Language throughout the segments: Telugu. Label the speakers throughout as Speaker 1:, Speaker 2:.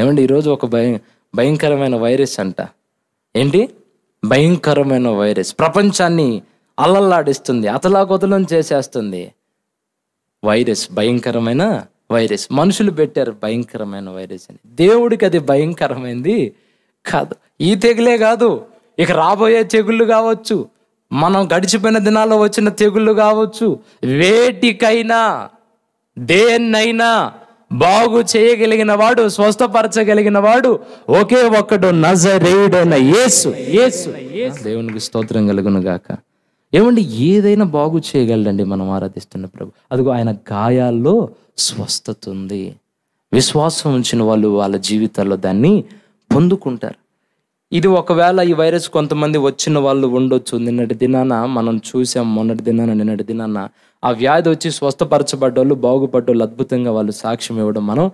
Speaker 1: ఏమండి ఈరోజు ఒక భయం భయంకరమైన వైరస్ అంట ఏంటి భయంకరమైన వైరస్ ప్రపంచాన్ని అల్లల్లాడిస్తుంది అతలాకుతలం చేసేస్తుంది వైరస్ భయంకరమైన వైరస్ మనుషులు పెట్టారు భయంకరమైన వైరస్ అని దేవుడికి అది భయంకరమైంది కాదు ఈ తెగులే కాదు ఇక రాబోయే తెగుళ్ళు కావచ్చు మనం గడిచిపోయిన దినాల్లో వచ్చిన తెగుళ్ళు కావచ్చు వేటికైనా దేన్నైనా బాగు చేయగలిగిన వాడు స్వస్థపరచగలిగిన వాడు ఒకే ఒక్కడు నజరేయుడైన యేసు యేసు దేవునికి స్తోత్రం కలుగును గాక ఏమండి ఏదైనా బాగు చేయగలండి మనం ఆరాధిస్తున్న ప్రభు అదిగో ఆయన గాయాల్లో స్వస్థత ఉంది విశ్వాసం ఉంచిన వాళ్ళు వాళ్ళ జీవితాల్లో దాన్ని పొందుకుంటారు ఇది ఒకవేళ ఈ వైరస్ కొంతమంది వచ్చిన వాళ్ళు ఉండొచ్చు నిన్నటి దినాన మనం చూసాం మొన్నటి దినాన నిన్నటి దినాన ఆ వ్యాధి వచ్చి స్వస్థపరచబడ్డోళ్ళు బాగుపడ్డోళ్ళు అద్భుతంగా వాళ్ళు సాక్ష్యం ఇవ్వడం మనం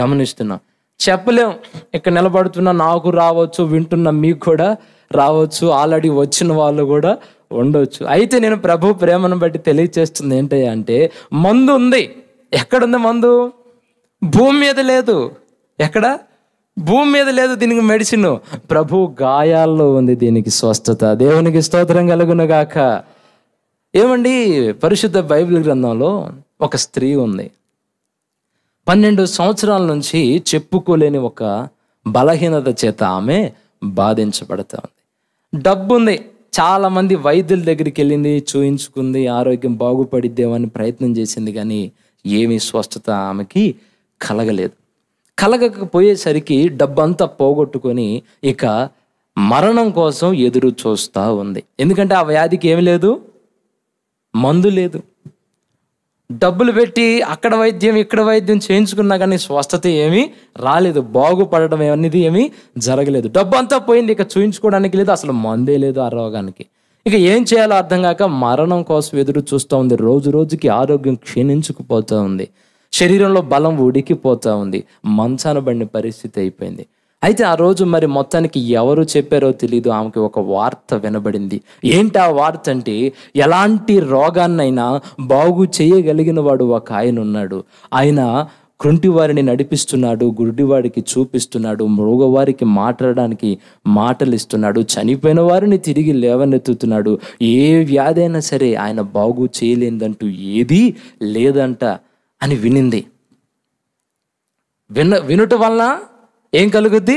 Speaker 1: గమనిస్తున్నాం చెప్పలేం ఇక్కడ నిలబడుతున్న నాకు రావచ్చు వింటున్న మీకు కూడా రావచ్చు ఆల్రెడీ వచ్చిన వాళ్ళు కూడా ఉండొచ్చు అయితే నేను ప్రభు ప్రేమను బట్టి తెలియచేస్తుంది ఏంటి అంటే మందు ఉంది ఎక్కడుంది మందు భూమి మీద లేదు ఎక్కడ భూమి మీద లేదు దీనికి మెడిసిన్ ప్రభు గాయాల్లో ఉంది దీనికి స్వస్థత దేవునికి స్తోత్రం కలుగునగాక గాక ఏమండి పరిశుద్ధ బైబిల్ గ్రంథంలో ఒక స్త్రీ ఉంది పన్నెండు సంవత్సరాల నుంచి చెప్పుకోలేని ఒక బలహీనత చేత ఆమె బాధించబడతా ఉంది డబ్బు ఉంది చాలామంది వైద్యుల దగ్గరికి వెళ్ళింది చూయించుకుంది ఆరోగ్యం బాగుపడిద్దేమని ప్రయత్నం చేసింది కానీ ఏమీ స్వస్థత ఆమెకి కలగలేదు కలగకపోయేసరికి డబ్బంతా పోగొట్టుకొని ఇక మరణం కోసం ఎదురు చూస్తూ ఉంది ఎందుకంటే ఆ వ్యాధికి ఏమి లేదు మందు లేదు డబ్బులు పెట్టి అక్కడ వైద్యం ఇక్కడ వైద్యం చేయించుకున్నా కానీ స్వస్థత ఏమీ రాలేదు బాగుపడడం అనేది ఏమీ జరగలేదు డబ్బు అంతా పోయింది ఇక చూయించుకోవడానికి లేదు అసలు మందే లేదు ఆ రోగానికి ఇక ఏం చేయాలో అర్థం కాక మరణం కోసం ఎదురు చూస్తూ ఉంది రోజు రోజుకి ఆరోగ్యం క్షీణించుకుపోతూ ఉంది శరీరంలో బలం ఉడికిపోతూ ఉంది మంచాన పడిన పరిస్థితి అయిపోయింది అయితే ఆ రోజు మరి మొత్తానికి ఎవరు చెప్పారో తెలీదు ఆమెకి ఒక వార్త వినబడింది ఏంటి ఆ వార్త అంటే ఎలాంటి రోగాన్నైనా బాగు చేయగలిగిన వాడు ఒక ఆయన ఉన్నాడు ఆయన వారిని నడిపిస్తున్నాడు గుడ్డివాడికి చూపిస్తున్నాడు మృగవారికి మాట్లాడడానికి మాటలు ఇస్తున్నాడు చనిపోయిన వారిని తిరిగి లేవనెత్తుతున్నాడు ఏ వ్యాధి అయినా సరే ఆయన బాగు చేయలేదంటూ ఏదీ లేదంట అని వినింది విన వినుట వల్ల ఏం కలుగుద్ది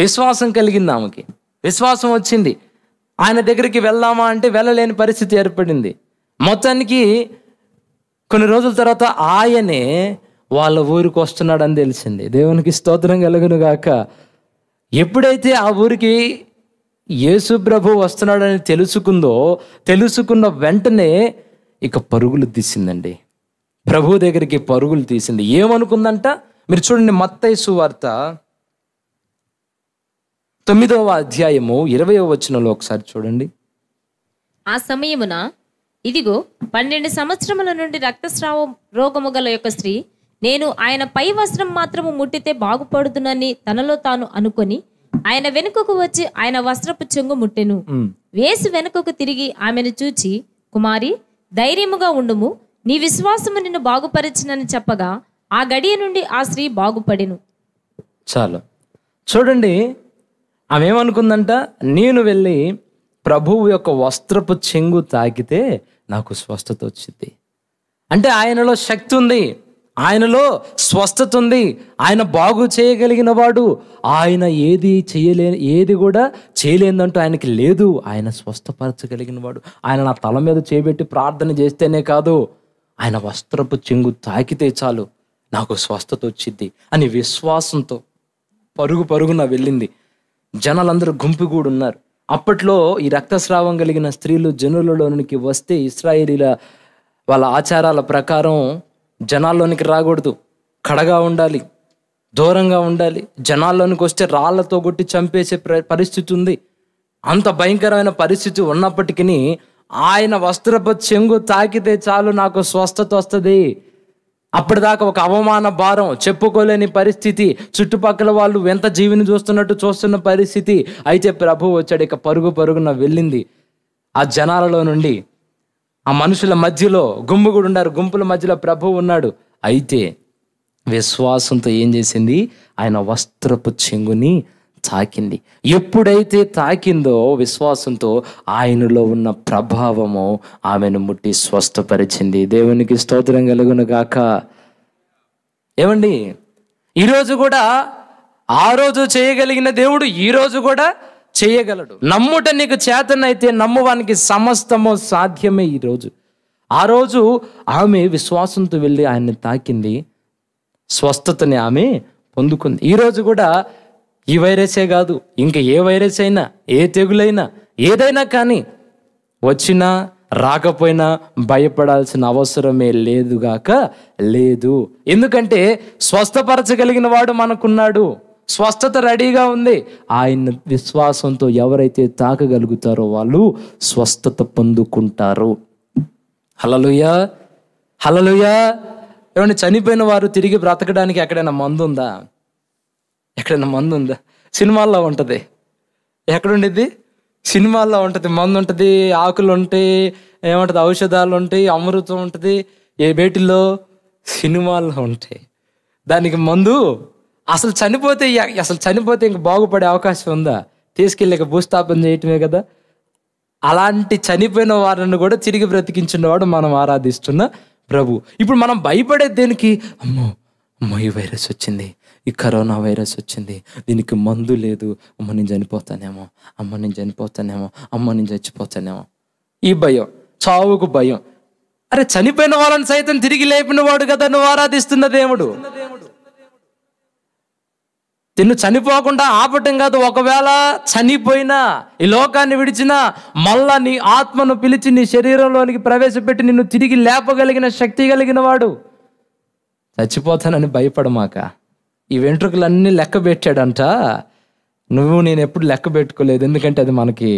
Speaker 1: విశ్వాసం కలిగింది ఆమెకి విశ్వాసం వచ్చింది ఆయన దగ్గరికి వెళ్దామా అంటే వెళ్ళలేని పరిస్థితి ఏర్పడింది మొత్తానికి కొన్ని రోజుల తర్వాత ఆయనే వాళ్ళ ఊరికి వస్తున్నాడని తెలిసింది దేవునికి స్తోత్రం కలుగును గాక ఎప్పుడైతే ఆ ఊరికి యేసు ప్రభు వస్తున్నాడని తెలుసుకుందో తెలుసుకున్న వెంటనే ఇక పరుగులు తీసిందండి ప్రభు దగ్గరికి పరుగులు తీసింది ఏమనుకుందంట మీరు చూడండి మత్తై సువార్త తొమ్మిదవ అధ్యాయము ఇరవై వచనంలో ఒకసారి చూడండి ఆ సమయమున ఇదిగో పన్నెండు సంవత్సరముల నుండి రక్తస్రావ రోగము గల యొక్క స్త్రీ నేను ఆయన పై వస్త్రం మాత్రము ముట్టితే బాగుపడుతునని తనలో తాను అనుకొని ఆయన వెనుకకు వచ్చి ఆయన వస్త్రపు చెంగు ముట్టెను వేసి వెనుకకు తిరిగి ఆమెను చూచి కుమారి ధైర్యముగా ఉండుము నీ విశ్వాసము నిన్ను బాగుపరిచినని చెప్పగా ఆ గడియ నుండి ఆ స్త్రీ బాగుపడెను చాలు చూడండి ఆమె ఏమనుకుందంట నేను వెళ్ళి ప్రభువు యొక్క వస్త్రపు చెంగు తాకితే నాకు స్వస్థత వచ్చింది అంటే ఆయనలో శక్తి ఉంది ఆయనలో స్వస్థత ఉంది ఆయన బాగు చేయగలిగిన వాడు ఆయన ఏది చేయలే ఏది కూడా చేయలేదంటూ ఆయనకి లేదు ఆయన స్వస్థపరచగలిగిన వాడు ఆయన నా తల మీద చేపెట్టి ప్రార్థన చేస్తేనే కాదు ఆయన వస్త్రపు చెంగు తాకితే చాలు నాకు స్వస్థత వచ్చింది అని విశ్వాసంతో పరుగు పరుగున వెళ్ళింది జనాలందరూ గుంపుగూడు ఉన్నారు అప్పట్లో ఈ రక్తస్రావం కలిగిన స్త్రీలు జనులలోనికి వస్తే ఇస్రాయేలీల వాళ్ళ ఆచారాల ప్రకారం జనాల్లోనికి రాకూడదు కడగా ఉండాలి దూరంగా ఉండాలి జనాల్లోనికి వస్తే రాళ్లతో కొట్టి చంపేసే పరిస్థితి ఉంది అంత భయంకరమైన పరిస్థితి ఉన్నప్పటికీ ఆయన వస్త్రపు చెంగు తాకితే చాలు నాకు స్వస్థత వస్తుంది అప్పటిదాకా ఒక అవమాన భారం చెప్పుకోలేని పరిస్థితి చుట్టుపక్కల వాళ్ళు ఎంత జీవిని చూస్తున్నట్టు చూస్తున్న పరిస్థితి అయితే ప్రభు వచ్చాడు ఇక పరుగు పరుగున వెళ్ళింది ఆ జనాలలో నుండి ఆ మనుషుల మధ్యలో గుంపు కూడా ఉన్నారు గుంపుల మధ్యలో ప్రభు ఉన్నాడు అయితే విశ్వాసంతో ఏం చేసింది ఆయన వస్త్రపు చెంగుని తాకింది ఎప్పుడైతే తాకిందో విశ్వాసంతో ఆయనలో ఉన్న ప్రభావము ఆమెను ముట్టి స్వస్థపరిచింది దేవునికి స్తోత్రం కలుగును గాక ఏమండి ఈరోజు కూడా ఆ రోజు చేయగలిగిన దేవుడు ఈరోజు కూడా చేయగలడు నమ్ముట నీకు చేతనైతే నమ్మువానికి సమస్తము సాధ్యమే ఈరోజు ఆ రోజు ఆమె విశ్వాసంతో వెళ్ళి ఆయన్ని తాకింది స్వస్థతని ఆమె పొందుకుంది ఈరోజు కూడా ఈ వైరసే కాదు ఇంకా ఏ వైరస్ అయినా ఏ తెగులైనా ఏదైనా కానీ వచ్చినా రాకపోయినా భయపడాల్సిన అవసరమే లేదుగాక లేదు ఎందుకంటే స్వస్థపరచగలిగిన వాడు మనకున్నాడు స్వస్థత రెడీగా ఉంది ఆయన విశ్వాసంతో ఎవరైతే తాకగలుగుతారో వాళ్ళు స్వస్థత పొందుకుంటారు హలలుయ హలలుయ ఏమైనా చనిపోయిన వారు తిరిగి బ్రతకడానికి ఎక్కడైనా మందు ఉందా ఎక్కడైనా మందు ఉందా సినిమాల్లో ఉంటుంది ఎక్కడుండేది సినిమాల్లో ఉంటుంది మందు ఉంటుంది ఆకులు ఉంటాయి ఏమంటుంది ఔషధాలు ఉంటాయి అమృతం ఉంటుంది ఏ బేటిల్లో సినిమాల్లో ఉంటాయి దానికి మందు అసలు చనిపోతే అసలు చనిపోతే ఇంక బాగుపడే అవకాశం ఉందా తీసుకెళ్ళక భూస్థాపన చేయటమే కదా అలాంటి చనిపోయిన వారిని కూడా తిరిగి బ్రతికించినవాడు మనం ఆరాధిస్తున్న ప్రభు ఇప్పుడు మనం భయపడే దేనికి అమ్మో అమ్మో ఈ వైరస్ వచ్చింది ఈ కరోనా వైరస్ వచ్చింది దీనికి మందు లేదు అమ్మ నేను చనిపోతానేమో అమ్మ నేను చనిపోతానేమో అమ్మ నేను చచ్చిపోతానేమో ఈ భయం చావుకు భయం అరే చనిపోయిన వాళ్ళని సైతం తిరిగి లేపిన వాడు కదా నువ్వు ఆరాధిస్తున్న దేవుడు నిన్ను చనిపోకుండా ఆపటం కాదు ఒకవేళ చనిపోయినా ఈ లోకాన్ని విడిచినా మళ్ళా నీ ఆత్మను పిలిచి నీ శరీరంలోనికి ప్రవేశపెట్టి నిన్ను తిరిగి లేపగలిగిన శక్తి కలిగిన వాడు చచ్చిపోతానని భయపడమాక ఈ వెంట్రుకలన్నీ లెక్క పెట్టాడంట నువ్వు నేను ఎప్పుడు లెక్క పెట్టుకోలేదు ఎందుకంటే అది మనకి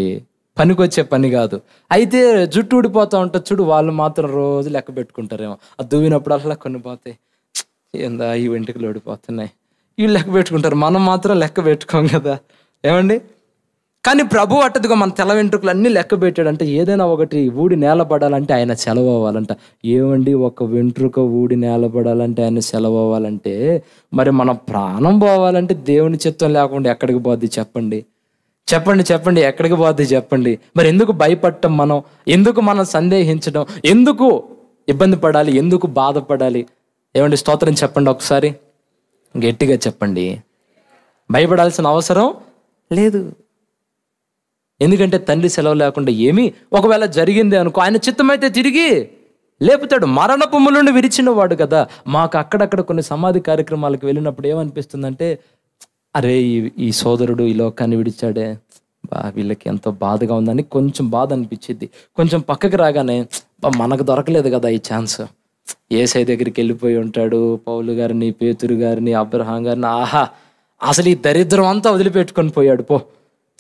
Speaker 1: పనికొచ్చే పని కాదు అయితే జుట్టు ఊడిపోతూ ఉంటుంది చూడు వాళ్ళు మాత్రం రోజు లెక్క పెట్టుకుంటారేమో అది దువ్వినప్పుడు అలా కొన్ని పోతాయి ఏందా ఈ వెంట్రుకలు ఓడిపోతున్నాయి వీళ్ళు లెక్క పెట్టుకుంటారు మనం మాత్రం లెక్క పెట్టుకోం కదా ఏమండి కానీ ప్రభు అట్టదిగా మన తెల వెంట్రుకలు అన్నీ లెక్క పెట్టాడంటే ఏదైనా ఒకటి ఊడి నేలపడాలంటే ఆయన సెలవు అవ్వాలంట ఏమండి ఒక వెంట్రుక ఊడి నేలపడాలంటే ఆయన సెలవు అవ్వాలంటే మరి మన ప్రాణం పోవాలంటే దేవుని చిత్తం లేకుండా ఎక్కడికి పోద్ది చెప్పండి చెప్పండి చెప్పండి ఎక్కడికి పోద్ది చెప్పండి మరి ఎందుకు భయపడటం మనం ఎందుకు మనం సందేహించడం ఎందుకు ఇబ్బంది పడాలి ఎందుకు బాధపడాలి ఏమండి స్తోత్రం చెప్పండి ఒకసారి గట్టిగా చెప్పండి భయపడాల్సిన అవసరం లేదు ఎందుకంటే తండ్రి సెలవు లేకుండా ఏమి ఒకవేళ జరిగింది అనుకో ఆయన చిత్తమైతే తిరిగి లేపుతాడు మరణ నుండి విరిచిన వాడు కదా మాకు అక్కడక్కడ కొన్ని సమాధి కార్యక్రమాలకు వెళ్ళినప్పుడు ఏమనిపిస్తుందంటే అరే ఈ ఈ సోదరుడు ఈ లోకాన్ని విడిచాడే బా వీళ్ళకి ఎంతో బాధగా ఉందని కొంచెం బాధ అనిపించింది కొంచెం పక్కకి రాగానే మనకు దొరకలేదు కదా ఈ ఛాన్స్ ఏసై దగ్గరికి వెళ్ళిపోయి ఉంటాడు పౌలు గారిని పేతురు గారిని అబ్రహాం గారిని ఆహా అసలు ఈ దరిద్రం అంతా వదిలిపెట్టుకొని పోయాడు పో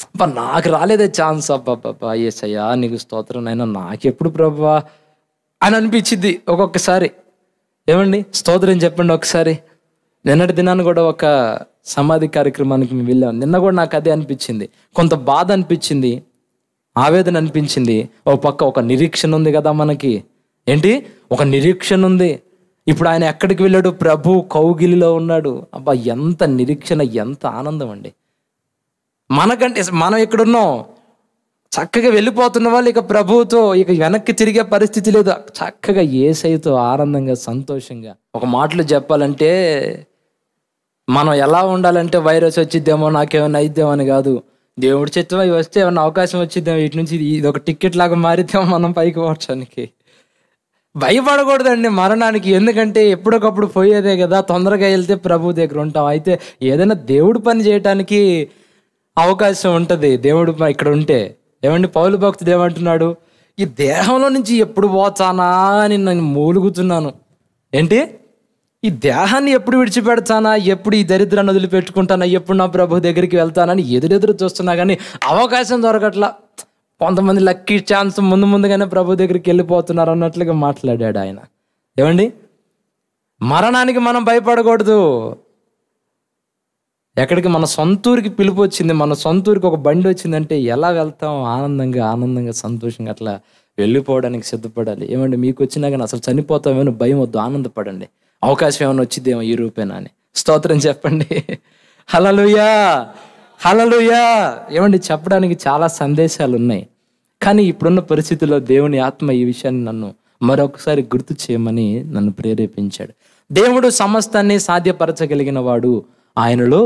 Speaker 1: అబ్బా నాకు రాలేదే ఛాన్స్ అబ్బాబ్బా ఏసయ్యా నీకు స్తోత్రం నాయన నాకెప్పుడు ప్రభావా అని అనిపించింది ఒక్కొక్కసారి ఏమండి స్తోత్రం చెప్పండి ఒకసారి నిన్నటి దినాన్ని కూడా ఒక సమాధి కార్యక్రమానికి మేము వెళ్ళాం నిన్న కూడా నాకు అదే అనిపించింది కొంత బాధ అనిపించింది ఆవేదన అనిపించింది ఓ పక్క ఒక నిరీక్షణ ఉంది కదా మనకి ఏంటి ఒక నిరీక్షణ ఉంది ఇప్పుడు ఆయన ఎక్కడికి వెళ్ళాడు ప్రభు కౌగిలిలో ఉన్నాడు అబ్బా ఎంత నిరీక్షణ ఎంత ఆనందం అండి మనకంటే మనం ఎక్కడున్నాం చక్కగా వెళ్ళిపోతున్న వాళ్ళు ఇక ప్రభువుతో ఇక వెనక్కి తిరిగే పరిస్థితి లేదు చక్కగా ఏసైతో ఆనందంగా సంతోషంగా ఒక మాటలు చెప్పాలంటే మనం ఎలా ఉండాలంటే వైరస్ వచ్చిద్దేమో నాకేమైనా అయిద్దామని అని కాదు దేవుడి చిత్తం అవి వస్తే ఏమైనా అవకాశం వచ్చిద్దాం ఇటు నుంచి ఇది ఒక టికెట్ లాగా మారిద్దాం మనం పైకి పోవడానికి భయపడకూడదండి మరణానికి ఎందుకంటే ఎప్పటికప్పుడు పోయేదే కదా తొందరగా వెళ్తే ప్రభు దగ్గర ఉంటాం అయితే ఏదైనా దేవుడు పని చేయటానికి అవకాశం ఉంటుంది దేవుడు ఇక్కడ ఉంటే ఏమండి పౌలు భక్తి దేవంటున్నాడు ఈ దేహంలో నుంచి ఎప్పుడు పోతానా అని నేను మూలుగుతున్నాను ఏంటి ఈ దేహాన్ని ఎప్పుడు విడిచిపెడతానా ఎప్పుడు ఈ దరిద్రాన్ని వదిలిపెట్టుకుంటానా ఎప్పుడు నా ప్రభు దగ్గరికి వెళ్తానని ఎదురెదురు చూస్తున్నా కానీ అవకాశం దొరకట్లా కొంతమంది లక్కీ ఛాన్స్ ముందు ముందుగానే ప్రభు దగ్గరికి వెళ్ళిపోతున్నారు అన్నట్లుగా మాట్లాడాడు ఆయన ఏమండి మరణానికి మనం భయపడకూడదు ఎక్కడికి మన సొంతూరికి పిలుపు వచ్చింది మన సొంతూరికి ఒక బండి వచ్చిందంటే ఎలా వెళ్తాం ఆనందంగా ఆనందంగా సంతోషంగా అట్లా వెళ్ళిపోవడానికి సిద్ధపడాలి ఏమంటే మీకు వచ్చినా కానీ అసలు చనిపోతామేమో భయం వద్దు ఆనందపడండి అవకాశం ఏమైనా వచ్చిద్దేమో ఈ రూపేనా అని స్తోత్రం చెప్పండి హలలుయా హలలుయా ఏమండి చెప్పడానికి చాలా సందేశాలు ఉన్నాయి కానీ ఇప్పుడున్న పరిస్థితుల్లో దేవుని ఆత్మ ఈ విషయాన్ని నన్ను మరొకసారి గుర్తు చేయమని నన్ను ప్రేరేపించాడు దేవుడు సమస్తాన్ని సాధ్యపరచగలిగిన వాడు ఆయనలో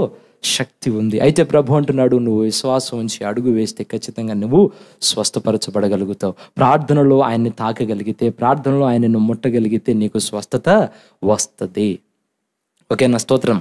Speaker 1: శక్తి ఉంది అయితే ప్రభు అంటున్నాడు నువ్వు విశ్వాసం ఉంచి అడుగు వేస్తే ఖచ్చితంగా నువ్వు స్వస్థపరచబడగలుగుతావు ప్రార్థనలో ఆయన్ని తాకగలిగితే ప్రార్థనలో ఆయనను ముట్టగలిగితే నీకు స్వస్థత వస్తుంది ఓకేనా స్తోత్రం